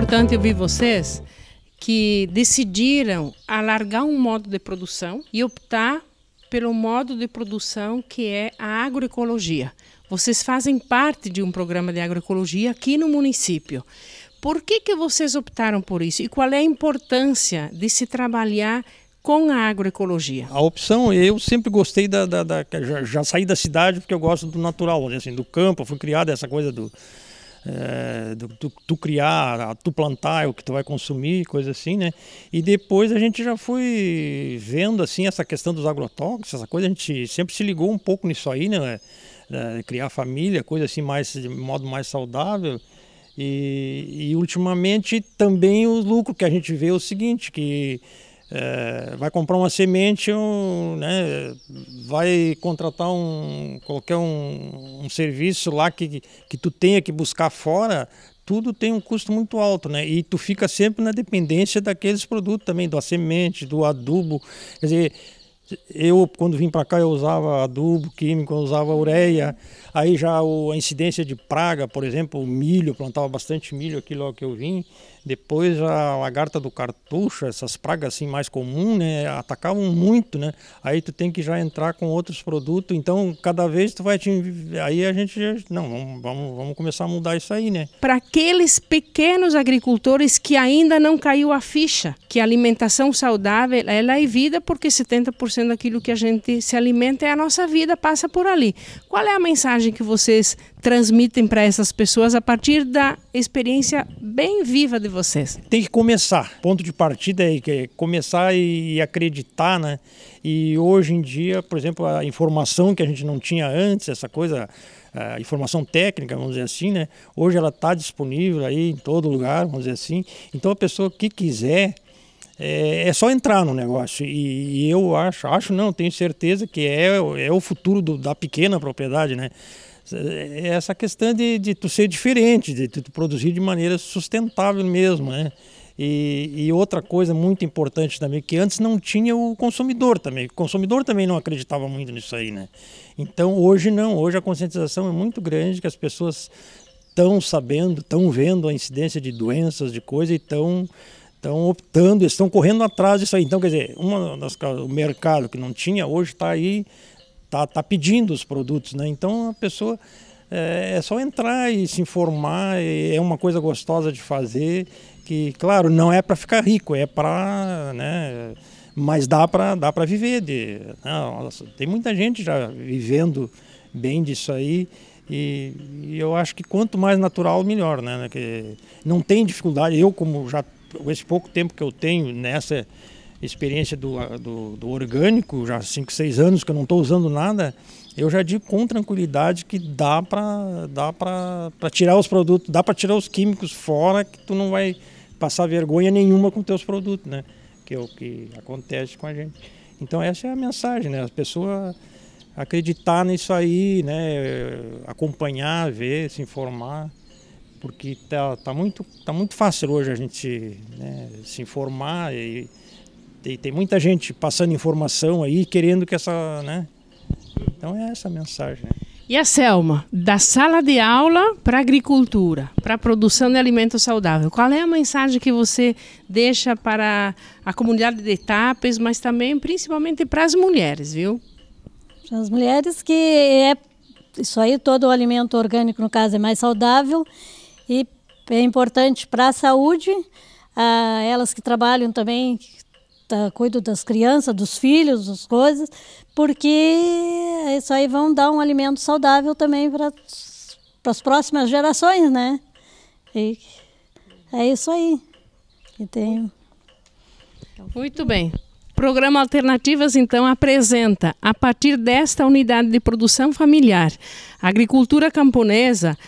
importante ouvir vocês que decidiram alargar um modo de produção e optar pelo modo de produção que é a agroecologia. Vocês fazem parte de um programa de agroecologia aqui no município. Por que, que vocês optaram por isso e qual é a importância de se trabalhar com a agroecologia? A opção, eu sempre gostei da. da, da já, já, saí da cidade porque eu gosto do natural, assim, do campo, fui criado essa coisa do tu eh, do, do, do criar, tu plantar, é o que tu vai consumir, coisa assim, né? E depois a gente já foi vendo assim essa questão dos agrotóxicos, essa coisa a gente sempre se ligou um pouco nisso aí, né? criar família, coisa assim mais de modo mais saudável. E, e ultimamente também o lucro que a gente vê é o seguinte que é, vai comprar uma semente, um, né, vai contratar um qualquer um, um, serviço lá que, que tu tenha que buscar fora, tudo tem um custo muito alto, né? E tu fica sempre na dependência daqueles produtos também, da semente, do adubo. Quer dizer, eu quando vim para cá eu usava adubo químico, eu usava ureia. Aí já o, a incidência de praga, por exemplo, milho, plantava bastante milho aqui logo que eu vim. Depois a lagarta do cartucho, essas pragas assim mais comuns, né, atacavam muito, né? Aí tu tem que já entrar com outros produtos, então cada vez tu vai te... aí a gente não, vamos, vamos começar a mudar isso aí, né? Para aqueles pequenos agricultores que ainda não caiu a ficha, que a alimentação saudável, ela é vida porque 70% daquilo que a gente se alimenta é a nossa vida, passa por ali. Qual é a mensagem que vocês transmitem para essas pessoas a partir da experiência bem viva de vocês. Tem que começar. Ponto de partida é, que é começar e acreditar, né? E hoje em dia, por exemplo, a informação que a gente não tinha antes, essa coisa, a informação técnica, vamos dizer assim, né? Hoje ela está disponível aí em todo lugar, vamos dizer assim. Então a pessoa que quiser é, é, só entrar no negócio. E, e, eu acho, acho não, tenho certeza que é, é o futuro do, da pequena propriedade, né? É essa questão de, de tu ser diferente, de tu produzir de maneira sustentável mesmo, né? E, e, outra coisa muito importante também, que antes não tinha o consumidor também. O consumidor também não acreditava muito nisso aí, né? Então hoje não, hoje a conscientização é muito grande, que as pessoas estão sabendo, estão vendo a incidência de doenças, de coisas e estão estão optando, estão correndo atrás disso aí. Então, quer dizer, uma das, o mercado que não tinha hoje está aí tá, tá pedindo os produtos, né? Então a pessoa é, é, só entrar e se informar, é, é uma coisa gostosa de fazer, que claro, não é para ficar rico, é para, né, mas dá para dá para viver de, né? nossa, tem muita gente já vivendo bem disso aí. E, e, eu acho que quanto mais natural, melhor, né? Que não tem dificuldade. Eu, como já esse pouco tempo que eu tenho nessa experiência do, do, do orgânico, já há 5, 6 anos que eu não estou usando nada, eu já digo com tranquilidade que dá para dá para tirar os produtos, dá para tirar os químicos fora que tu não vai passar vergonha nenhuma com teus produtos, né? Que é o que acontece com a gente. Então essa é a mensagem, né? A pessoa acreditar nisso aí, né? Acompanhar, ver, se informar, porque tá, tá muito tá muito fácil hoje a gente né? se informar e tem, tem muita gente passando informação aí, querendo que essa, né? Então é essa a mensagem. Né? E a Selma, da sala de aula para agricultura, para produção de alimento saudável, qual é a mensagem que você deixa para a comunidade de Tapes mas também principalmente para as mulheres, viu? Para as mulheres que é isso aí, todo o alimento orgânico, no caso, é mais saudável e é importante para a saúde. Ah, elas que trabalham também, tá, cuido das crianças, dos filhos, das coisas, porque isso aí vão dar um alimento saudável também para as próximas gerações, né? E é isso aí que Muito bem. Programa Alternativas, então, apresenta, a partir desta unidade de produção familiar, agricultura camponesa,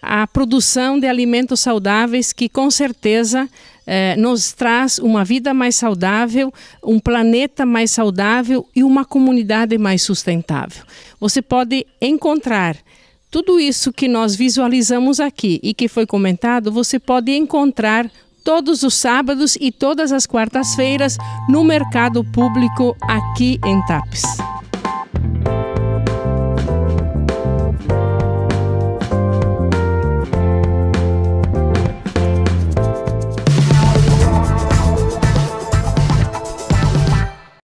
a produção de alimentos saudáveis que, com certeza, eh, nos traz uma vida mais saudável, um planeta mais saudável e uma comunidade mais sustentável. Você pode encontrar tudo isso que nós visualizamos aqui e que foi comentado, você pode encontrar todos os sábados e todas as quartas-feiras no mercado público aqui em Tapes.